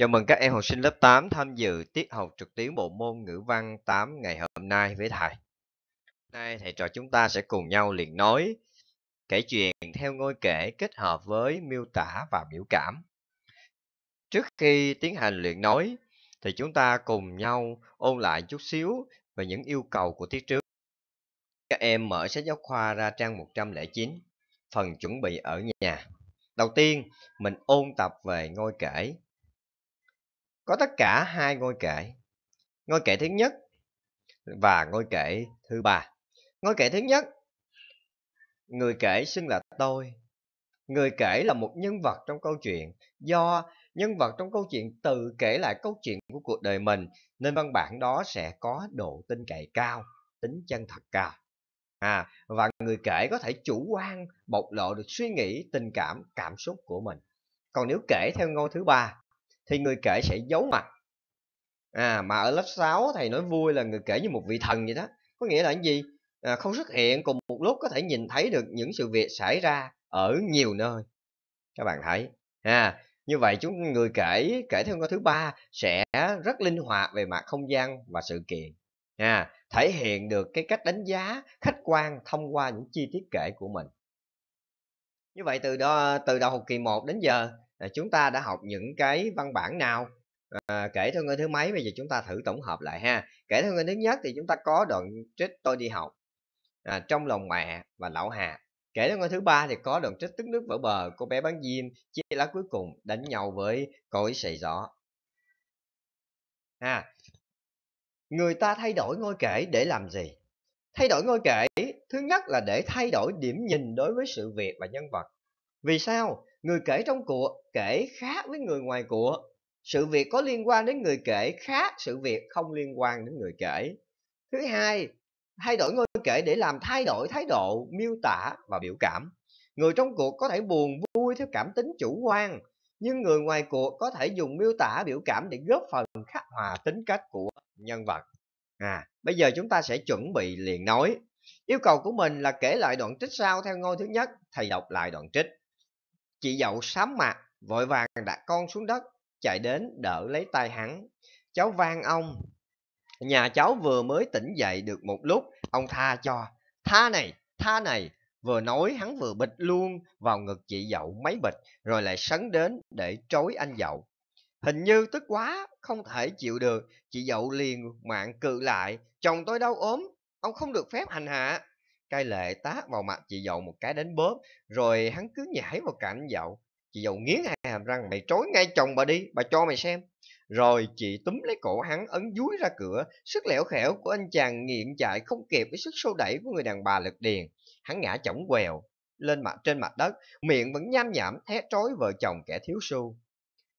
Chào mừng các em học sinh lớp 8 tham dự tiết học trực tuyến bộ môn ngữ văn 8 ngày hôm nay với thầy. Nay thầy trò chúng ta sẽ cùng nhau liền nói kể chuyện theo ngôi kể kết hợp với miêu tả và biểu cảm. Trước khi tiến hành luyện nói thì chúng ta cùng nhau ôn lại chút xíu về những yêu cầu của tiết trước. Các em mở sách giáo khoa ra trang 109, phần chuẩn bị ở nhà. Đầu tiên, mình ôn tập về ngôi kể có tất cả hai ngôi kệ. Ngôi kệ thứ nhất và ngôi kệ thứ ba. Ngôi kệ thứ nhất, người kể xưng là tôi. Người kể là một nhân vật trong câu chuyện do nhân vật trong câu chuyện tự kể lại câu chuyện của cuộc đời mình nên văn bản đó sẽ có độ tin cậy cao, tính chân thật cao. À, và người kể có thể chủ quan bộc lộ được suy nghĩ, tình cảm, cảm xúc của mình. Còn nếu kể theo ngôi thứ ba thì người kể sẽ giấu mặt à mà ở lớp 6 thầy nói vui là người kể như một vị thần vậy đó có nghĩa là cái gì à, không xuất hiện cùng một lúc có thể nhìn thấy được những sự việc xảy ra ở nhiều nơi các bạn thấy à như vậy chúng người kể kể theo ngôi thứ ba sẽ rất linh hoạt về mặt không gian và sự kiện à, thể hiện được cái cách đánh giá khách quan thông qua những chi tiết kể của mình như vậy từ đó từ đầu học kỳ 1 đến giờ Ờ, chúng ta đã học những cái văn bản nào à, kể theo ngân thứ mấy bây giờ chúng ta thử tổng hợp lại ha kể theo ngân thứ nhất thì chúng ta có đoạn trích tôi đi học à, trong lòng mẹ và lão hà kể theo ngân thứ ba thì có đoạn trích tức nước vỡ bờ cô bé bán diêm chia lá cuối cùng đánh nhau với cối sầy gió ha à, người ta thay đổi ngôi kể để làm gì thay đổi ngôi kể thứ nhất là để thay đổi điểm nhìn đối với sự việc và nhân vật vì sao người kể trong của kể khác với người ngoài của sự việc có liên quan đến người kể khác sự việc không liên quan đến người kể thứ hai thay đổi ngôn kể để làm thay đổi thái độ miêu tả và biểu cảm người trong cuộc có thể buồn vui theo cảm tính chủ quan nhưng người ngoài cuộc có thể dùng miêu tả biểu cảm để góp phần khắc hòa tính cách của nhân vật à bây giờ chúng ta sẽ chuẩn bị liền nói yêu cầu của mình là kể lại đoạn trích sau theo ngôi thứ nhất thầy đọc lại đoạn trích Chị dậu sám mặt, vội vàng đặt con xuống đất, chạy đến đỡ lấy tay hắn. Cháu vang ông. Nhà cháu vừa mới tỉnh dậy được một lúc, ông tha cho. Tha này, tha này. Vừa nói hắn vừa bịch luôn vào ngực chị dậu mấy bịch, rồi lại sấn đến để trói anh dậu. Hình như tức quá, không thể chịu được, chị dậu liền mạng cự lại, chồng tôi đau ốm, ông không được phép hành hạ. Cai lệ tá vào mặt chị dậu một cái đến bóp, rồi hắn cứ nhảy vào cạnh dậu. Chị dậu nghiến hai hàm răng, mày trói ngay chồng bà đi, bà cho mày xem. Rồi chị túm lấy cổ hắn ấn dúi ra cửa, sức lẻo khẽo của anh chàng nghiện chạy không kịp với sức sâu đẩy của người đàn bà lực điền. Hắn ngã chỏng quèo lên mặt trên mặt đất, miệng vẫn nham nhảm thét trói vợ chồng kẻ thiếu su.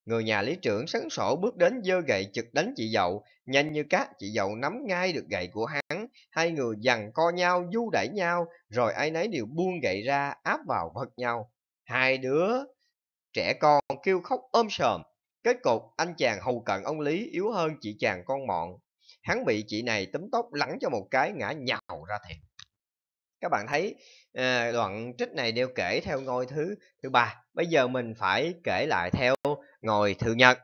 Người nhà lý trưởng sấn sổ bước đến dơ gậy chực đánh chị dậu, nhanh như cát chị dậu nắm ngay được gậy của hắn, hai người dằn co nhau, du đẩy nhau, rồi ai nấy đều buông gậy ra, áp vào vật nhau. Hai đứa trẻ con kêu khóc ôm sờm, kết cục anh chàng hầu cận ông Lý yếu hơn chị chàng con mọn. Hắn bị chị này túm tóc lắng cho một cái ngã nhào ra thiệt. Các bạn thấy à, đoạn trích này đều kể theo ngôi thứ thứ ba. Bây giờ mình phải kể lại theo ngồi thứ nhất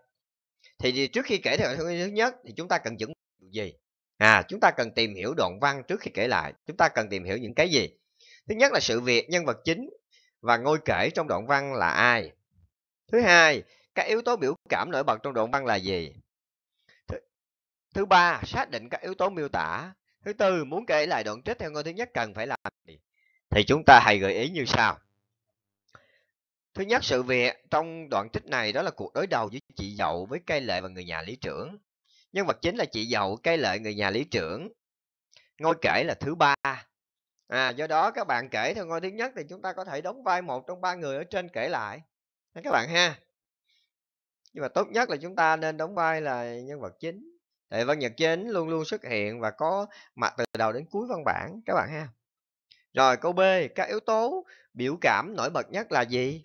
thì trước khi kể đoạn thứ nhất thì chúng ta cần chuẩn bị gì à chúng ta cần tìm hiểu đoạn văn trước khi kể lại chúng ta cần tìm hiểu những cái gì thứ nhất là sự việc nhân vật chính và ngôi kể trong đoạn văn là ai thứ hai các yếu tố biểu cảm nổi bật trong đoạn văn là gì thứ, thứ ba xác định các yếu tố miêu tả thứ tư muốn kể lại đoạn trích theo ngôi thứ nhất cần phải làm gì thì chúng ta hãy gợi ý như sau Thứ nhất sự việc trong đoạn trích này đó là cuộc đối đầu giữa chị Dậu với cây lệ và người nhà lý trưởng. Nhân vật chính là chị Dậu, cây lệ, người nhà lý trưởng. Ngôi kể là thứ ba. À, do đó các bạn kể theo ngôi thứ nhất thì chúng ta có thể đóng vai một trong ba người ở trên kể lại. Đấy các bạn ha. Nhưng mà tốt nhất là chúng ta nên đóng vai là nhân vật chính. Tại văn nhật chính luôn luôn xuất hiện và có mặt từ đầu đến cuối văn bản các bạn ha. Rồi câu B, các yếu tố biểu cảm nổi bật nhất là gì?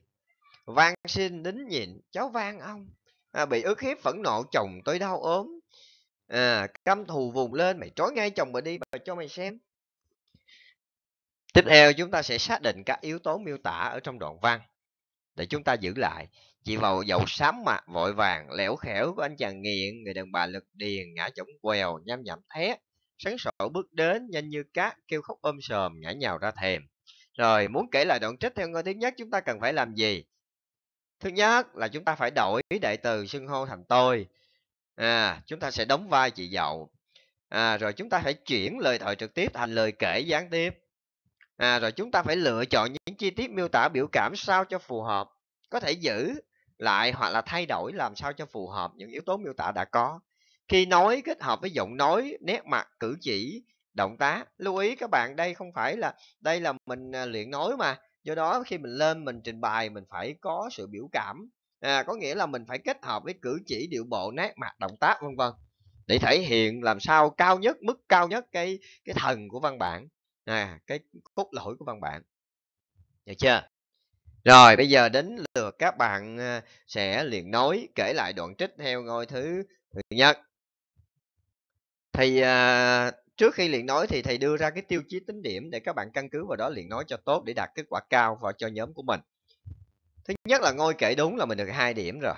Vang xin nín nhịn, cháu van ông. À, bị ức hiếp phẫn nộ chồng tôi đau ốm. À, căm thù vùng lên, mày trói ngay chồng mày đi, bà cho mày xem. Tiếp theo chúng ta sẽ xác định các yếu tố miêu tả ở trong đoạn văn để chúng ta giữ lại. Chị vào dầu sám mặt vội vàng, lẻo khẻo của anh chàng nghiện, người đàn bà lực điền, ngã chổng quèo, nham nhảm thét. Sáng sổ bước đến, nhanh như cát, kêu khóc ôm sờm, ngã nhào ra thèm. Rồi, muốn kể lại đoạn trích theo ngôn tiếng nhất chúng ta cần phải làm gì? thứ nhất là chúng ta phải đổi đại từ xưng hô thành tôi à chúng ta sẽ đóng vai chị dậu à rồi chúng ta phải chuyển lời thoại trực tiếp thành lời kể gián tiếp à rồi chúng ta phải lựa chọn những chi tiết miêu tả biểu cảm sao cho phù hợp có thể giữ lại hoặc là thay đổi làm sao cho phù hợp những yếu tố miêu tả đã có khi nói kết hợp với giọng nói nét mặt cử chỉ động tác lưu ý các bạn đây không phải là đây là mình à, luyện nói mà do đó khi mình lên mình trình bày mình phải có sự biểu cảm à, có nghĩa là mình phải kết hợp với cử chỉ điệu bộ nét mặt động tác vân vân để thể hiện làm sao cao nhất mức cao nhất cái cái thần của văn bản à, cái cốt lõi của văn bản được chưa rồi bây giờ đến lượt các bạn à, sẽ liền nói kể lại đoạn trích theo ngôi thứ thứ nhất thì à, trước khi luyện nói thì thầy đưa ra cái tiêu chí tính điểm để các bạn căn cứ vào đó luyện nói cho tốt để đạt kết quả cao vào cho nhóm của mình thứ nhất là ngôi kể đúng là mình được hai điểm rồi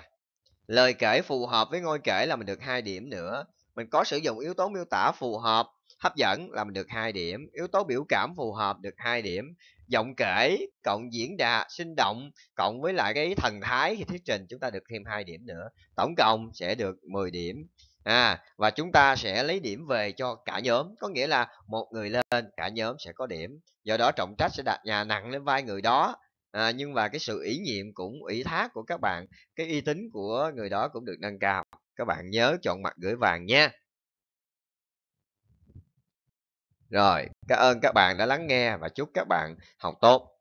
lời kể phù hợp với ngôi kể là mình được hai điểm nữa mình có sử dụng yếu tố miêu tả phù hợp hấp dẫn là mình được hai điểm yếu tố biểu cảm phù hợp được hai điểm giọng kể cộng diễn đạt sinh động cộng với lại cái thần thái khi thuyết trình chúng ta được thêm hai điểm nữa tổng cộng sẽ được 10 điểm à và chúng ta sẽ lấy điểm về cho cả nhóm có nghĩa là một người lên cả nhóm sẽ có điểm do đó trọng trách sẽ đặt nhà nặng lên vai người đó à, nhưng mà cái sự ý nhiệm cũng ủy thác của các bạn cái uy tín của người đó cũng được nâng cao các bạn nhớ chọn mặt gửi vàng nha rồi cảm ơn các bạn đã lắng nghe và chúc các bạn học tốt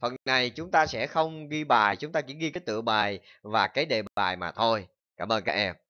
phần này chúng ta sẽ không ghi bài chúng ta chỉ ghi cái tựa bài và cái đề bài mà thôi cảm ơn các em